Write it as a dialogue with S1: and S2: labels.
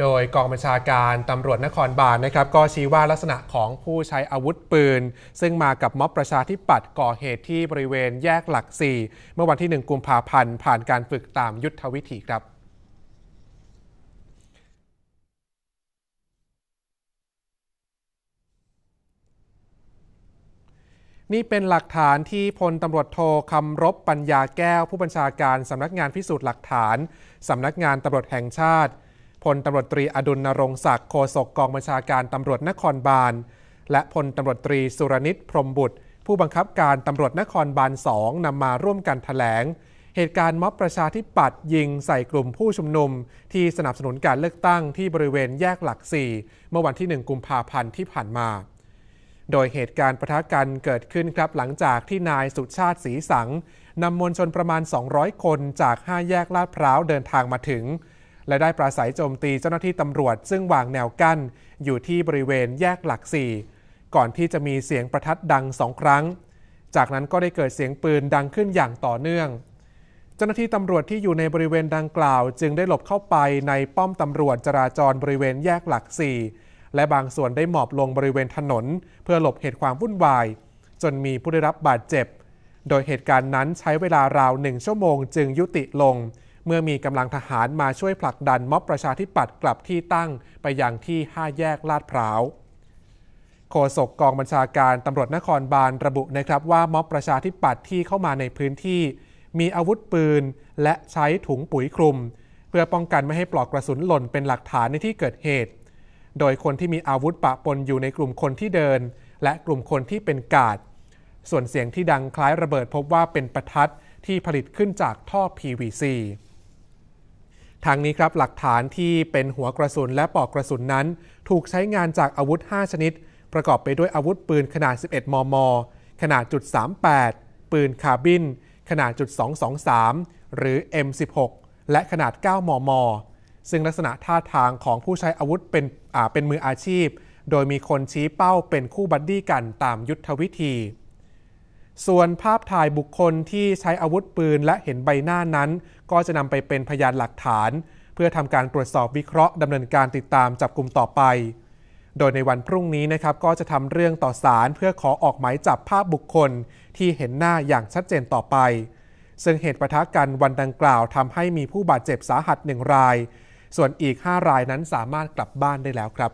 S1: โดยกองบัญชาการตำรวจนครบาลนนะครับ ก็ชี้ว่าลักษณะของผู้ใช้อาวุธปืน ซึ่งมากับม็อบประชาธิปัตย์ก่อเหตุที่บริเวณแยกหลัก 4 เมื่อวันที่ 1 กุมภาพันธ์ ผ่านการฝึกตามยุทธวิธีครับ นี่เป็นหลักฐานที่พลตำรวจโทคำรบปัญญาแก้วผู้บัญชาการสำนักงานพิสูจน์หลักฐานสำนักงานตำรวจแห่งชาติพลตำรวจตรีอดุลนรงศักดิ์โฆษกกองบัญชาการตำรวจนครบาล และพลตำรวจตรีสุรนิตพรมบุตรผู้บังคับการตำรวจนครบาลสองนำมาร่วมกันถแถลง เหตุการณ์ม็อบประชาธิปัตย์ยิงใส่กลุ่มผู้ชุมนุม ที่สนับสนุนการเลือกตั้งที่บริเวณแยกหลักสี่เมื่อวันที่ 1 กุมภาพันธ์ที่ผ่านมา โดยเหตุการณ์ประทะกันเกิดขึ้นครับหลังจากที่นายสุชาติศรีสังนำมวลชนประมาณ 200 คนจาก5แยกลาดพร้าวเดินทางมาถึงและได้ปราศัยโจมตีเจ้าหน้าที่ตำรวจซึ่งวางแนวกั้น อยู่ที่บริเวณแยกหลักสี่ก่อนที่จะมีเสียงประทัดดังสองครั้ง จากนั้นก็ได้เกิดเสียงปืนดังขึ้นอย่างต่อเนื่อง เจ้าหน้าที่ตำรวจที่อยู่ในบริเวณดังกล่าวจึงได้หลบเข้าไปในป้อมตำรวจจราจรบริเวณแยกหลักสี่และบางส่วนได้หมอบลงบริเวณถนน เพื่อหลบเหตุความวุ่นวาย จนมีผู้ได้รับบาดเจ็บ โดยเหตุการณ์นั้นใช้เวลาราวหนึ่งชั่วโมงจึงยุติลงเมื่อมีกำลังทหารมาช่วยผลักดัน ม็อบประชาธิปัตย์กลับที่ตั้งไปยังที่5แยกลาดพร้าวโฆษกกองบัญชาการตำรวจนครบาลระบุนะครับว่าม็อบประชาธิปัตย์ที่เข้ามาในพื้นที่มีอาวุธปืนและใช้ถุงปุ๋ยคลุมเพื่อป้องกันไม่ให้ปลอกกระสุนหล่นเป็นหลักฐานในที่เกิดเหตุ โดยคนที่มีอาวุธปะปนอยู่ในกลุ่มคนที่เดิน และกลุ่มคนที่เป็นกาดส่วนเสียงที่ดังคล้ายระเบิดพบว่าเป็นประทัดที่ผลิตขึ้นจากท่อ PVC ทางนี้ครับ หลักฐานที่เป็นหัวกระสุนและปอกกระสุนนั้น ถูกใช้งานจากอาวุธ 5 ชนิด ประกอบไปด้วยอาวุธปืนขนาด 11 มม ขนาดจุด38ปืนคาบิน ขนาดจุด223หรือ M16 และขนาด 9 มม ซึ่งลักษณะท่าทางของผู้ใช้อาวุธเป็นเป็นมืออาชีพ โดยมีคนชี้เป้าเป็นคู่บัดดี้กันตามยุทธวิธี ส่วนภาพถ่ายบุคคลที่ใช้อาวุธปืนและเห็นใบหน้านั้นก็จะนำไปเป็นพยานหลักฐาน เพื่อทำการตรวจสอบวิเคราะห์ดำเนินการติดตามจับกลุ่มต่อไป โดยในวันพรุ่งนี้นะครับก็จะทำเรื่องต่อสารเพื่อขอออกหมายจับภาพบุคคลที่เห็นหน้าอย่างชัดเจนต่อไป ซึ่งเหตุประทะกันวันดังกล่าวทำให้มีผู้บาดเจ็บสาหัสหนึ่งราย ส่วนอีก 5 รายนั้นสามารถกลับบ้านได้แล้วครับ